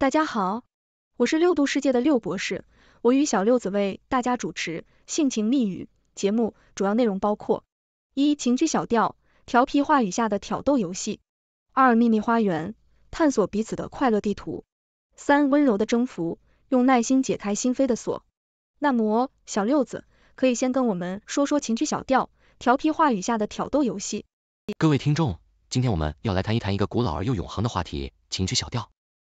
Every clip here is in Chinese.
大家好，我是六度世界的六博士，我与小六子为大家主持《性情密语》节目，主要内容包括：一、情趣小调，调皮话语下的挑逗游戏；二、秘密花园，探索彼此的快乐地图；三、温柔的征服，用耐心解开心扉的锁。那么，小六子可以先跟我们说说情趣小调，调皮话语下的挑逗游戏。各位听众，今天我们要来谈一谈一个古老而又永恒的话题——情趣小调。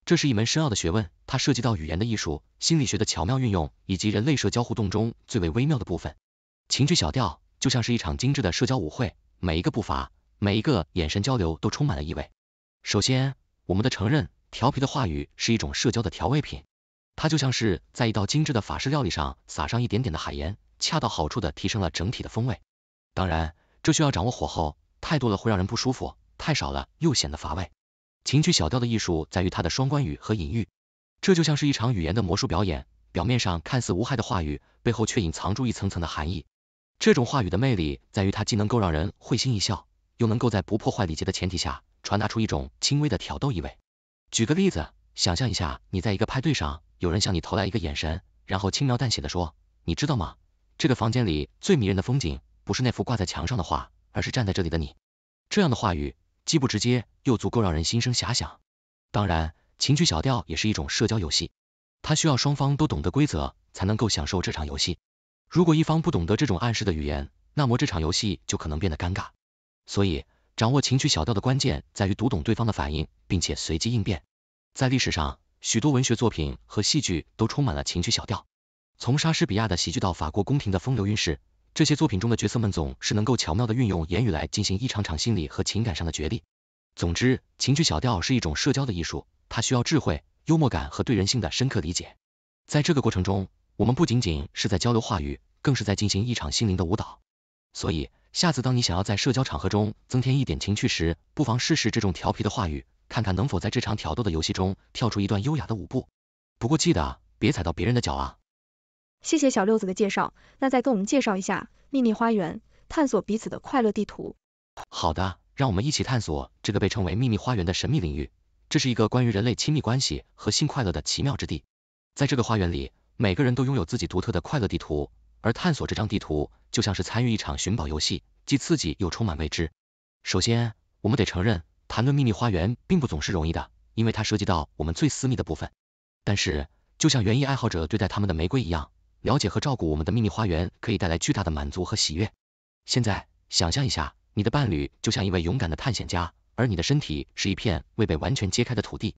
这是一门深奥的学问，它涉及到语言的艺术、心理学的巧妙运用，以及人类社交互动中最为微妙的部分。情趣小调就像是一场精致的社交舞会，每一个步伐、每一个眼神交流都充满了意味。首先，我们的承认、调皮的话语是一种社交的调味品，它就像是在一道精致的法式料理上撒上一点点的海盐，恰到好处的提升了整体的风味。当然，这需要掌握火候，太多了会让人不舒服，太少了又显得乏味。情趣小调的艺术在于它的双关语和隐喻，这就像是一场语言的魔术表演，表面上看似无害的话语，背后却隐藏住一层层的含义。这种话语的魅力在于它既能够让人会心一笑，又能够在不破坏礼节的前提下，传达出一种轻微的挑逗意味。举个例子，想象一下，你在一个派对上，有人向你投来一个眼神，然后轻描淡写的说：“你知道吗？这个房间里最迷人的风景，不是那幅挂在墙上的画，而是站在这里的你。”这样的话语。既不直接，又足够让人心生遐想。当然，情趣小调也是一种社交游戏，它需要双方都懂得规则，才能够享受这场游戏。如果一方不懂得这种暗示的语言，那么这场游戏就可能变得尴尬。所以，掌握情趣小调的关键在于读懂对方的反应，并且随机应变。在历史上，许多文学作品和戏剧都充满了情趣小调，从莎士比亚的喜剧到法国宫廷的风流韵事。这些作品中的角色们总是能够巧妙的运用言语来进行一场场心理和情感上的决斗。总之，情趣小调是一种社交的艺术，它需要智慧、幽默感和对人性的深刻理解。在这个过程中，我们不仅仅是在交流话语，更是在进行一场心灵的舞蹈。所以，下次当你想要在社交场合中增添一点情趣时，不妨试试这种调皮的话语，看看能否在这场挑逗的游戏中跳出一段优雅的舞步。不过记得别踩到别人的脚啊！谢谢小六子的介绍，那再跟我们介绍一下。秘密花园，探索彼此的快乐地图。好的，让我们一起探索这个被称为秘密花园的神秘领域。这是一个关于人类亲密关系和性快乐的奇妙之地。在这个花园里，每个人都拥有自己独特的快乐地图，而探索这张地图就像是参与一场寻宝游戏，既刺激又充满未知。首先，我们得承认，谈论秘密花园并不总是容易的，因为它涉及到我们最私密的部分。但是，就像园艺爱好者对待他们的玫瑰一样。了解和照顾我们的秘密花园可以带来巨大的满足和喜悦。现在，想象一下，你的伴侣就像一位勇敢的探险家，而你的身体是一片未被完全揭开的土地。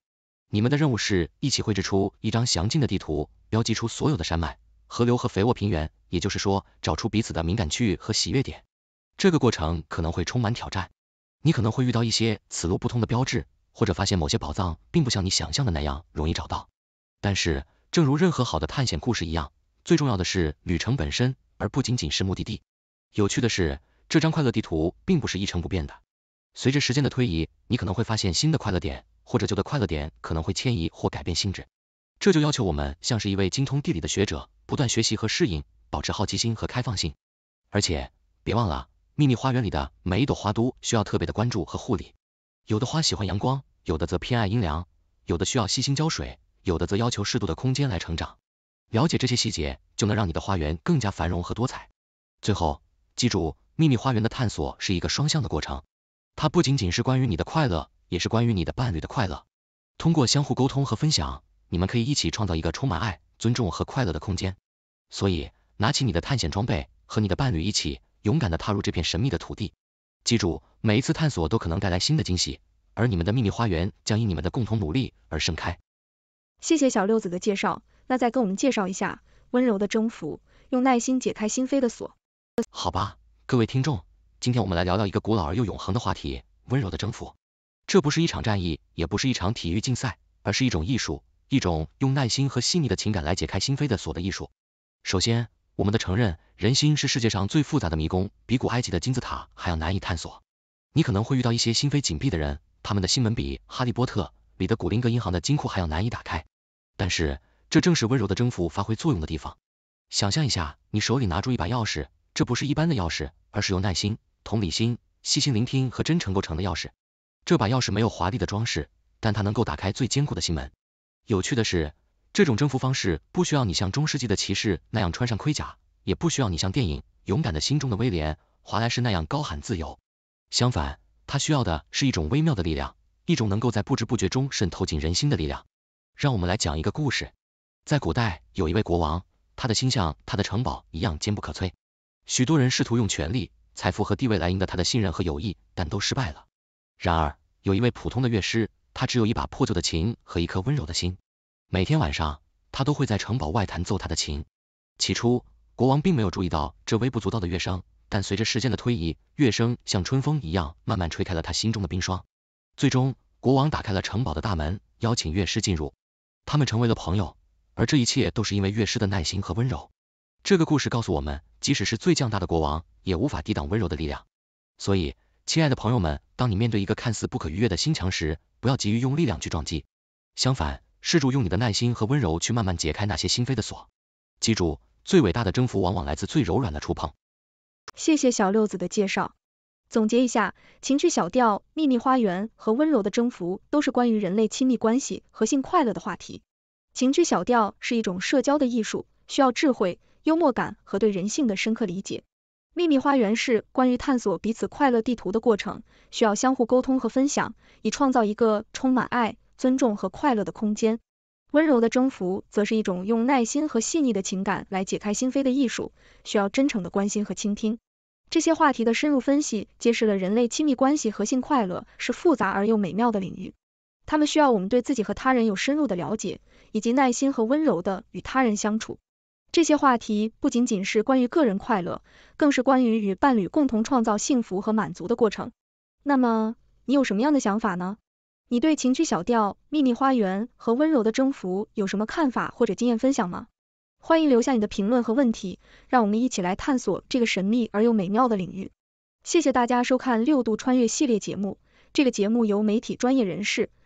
你们的任务是一起绘制出一张详尽的地图，标记出所有的山脉、河流和肥沃平原，也就是说，找出彼此的敏感区域和喜悦点。这个过程可能会充满挑战，你可能会遇到一些此路不通的标志，或者发现某些宝藏并不像你想象的那样容易找到。但是，正如任何好的探险故事一样，最重要的是旅程本身，而不仅仅是目的地。有趣的是，这张快乐地图并不是一成不变的。随着时间的推移，你可能会发现新的快乐点，或者旧的快乐点可能会迁移或改变性质。这就要求我们像是一位精通地理的学者，不断学习和适应，保持好奇心和开放性。而且，别忘了秘密花园里的每一朵花都需要特别的关注和护理。有的花喜欢阳光，有的则偏爱阴凉；有的需要细心浇水，有的则要求适度的空间来成长。了解这些细节，就能让你的花园更加繁荣和多彩。最后，记住，秘密花园的探索是一个双向的过程，它不仅仅是关于你的快乐，也是关于你的伴侣的快乐。通过相互沟通和分享，你们可以一起创造一个充满爱、尊重和快乐的空间。所以，拿起你的探险装备，和你的伴侣一起，勇敢的踏入这片神秘的土地。记住，每一次探索都可能带来新的惊喜，而你们的秘密花园将因你们的共同努力而盛开。谢谢小六子的介绍。那再跟我们介绍一下温柔的征服，用耐心解开心扉的锁。好吧，各位听众，今天我们来聊聊一个古老而又永恒的话题——温柔的征服。这不是一场战役，也不是一场体育竞赛，而是一种艺术，一种用耐心和细腻的情感来解开心扉的锁的艺术。首先，我们的承认，人心是世界上最复杂的迷宫，比古埃及的金字塔还要难以探索。你可能会遇到一些心扉紧闭的人，他们的心门比哈利波特里的古灵格银行的金库还要难以打开。但是这正是温柔的征服发挥作用的地方。想象一下，你手里拿出一把钥匙，这不是一般的钥匙，而是由耐心、同理心、细心聆听和真诚构成的钥匙。这把钥匙没有华丽的装饰，但它能够打开最坚固的心门。有趣的是，这种征服方式不需要你像中世纪的骑士那样穿上盔甲，也不需要你像电影《勇敢的心》中的威廉·华莱士那样高喊自由。相反，它需要的是一种微妙的力量，一种能够在不知不觉中渗透进人心的力量。让我们来讲一个故事。在古代，有一位国王，他的心像他的城堡一样坚不可摧。许多人试图用权力、财富和地位来赢得他的信任和友谊，但都失败了。然而，有一位普通的乐师，他只有一把破旧的琴和一颗温柔的心。每天晚上，他都会在城堡外弹奏他的琴。起初，国王并没有注意到这微不足道的乐声，但随着时间的推移，乐声像春风一样，慢慢吹开了他心中的冰霜。最终，国王打开了城堡的大门，邀请乐师进入。他们成为了朋友。而这一切都是因为乐师的耐心和温柔。这个故事告诉我们，即使是最强大的国王，也无法抵挡温柔的力量。所以，亲爱的朋友们，当你面对一个看似不可逾越的心墙时，不要急于用力量去撞击，相反，试着用你的耐心和温柔去慢慢解开那些心扉的锁。记住，最伟大的征服往往来自最柔软的触碰。谢谢小六子的介绍。总结一下，《情趣小调》《秘密花园》和《温柔的征服》都是关于人类亲密关系和性快乐的话题。情趣小调是一种社交的艺术，需要智慧、幽默感和对人性的深刻理解。秘密花园是关于探索彼此快乐地图的过程，需要相互沟通和分享，以创造一个充满爱、尊重和快乐的空间。温柔的征服则是一种用耐心和细腻的情感来解开心扉的艺术，需要真诚的关心和倾听。这些话题的深入分析揭示了人类亲密关系和性快乐是复杂而又美妙的领域。他们需要我们对自己和他人有深入的了解，以及耐心和温柔的与他人相处。这些话题不仅仅是关于个人快乐，更是关于与伴侣共同创造幸福和满足的过程。那么你有什么样的想法呢？你对《情趣小调》《秘密花园》和《温柔的征服》有什么看法或者经验分享吗？欢迎留下你的评论和问题，让我们一起来探索这个神秘而又美妙的领域。谢谢大家收看《六度穿越》系列节目，这个节目由媒体专业人士。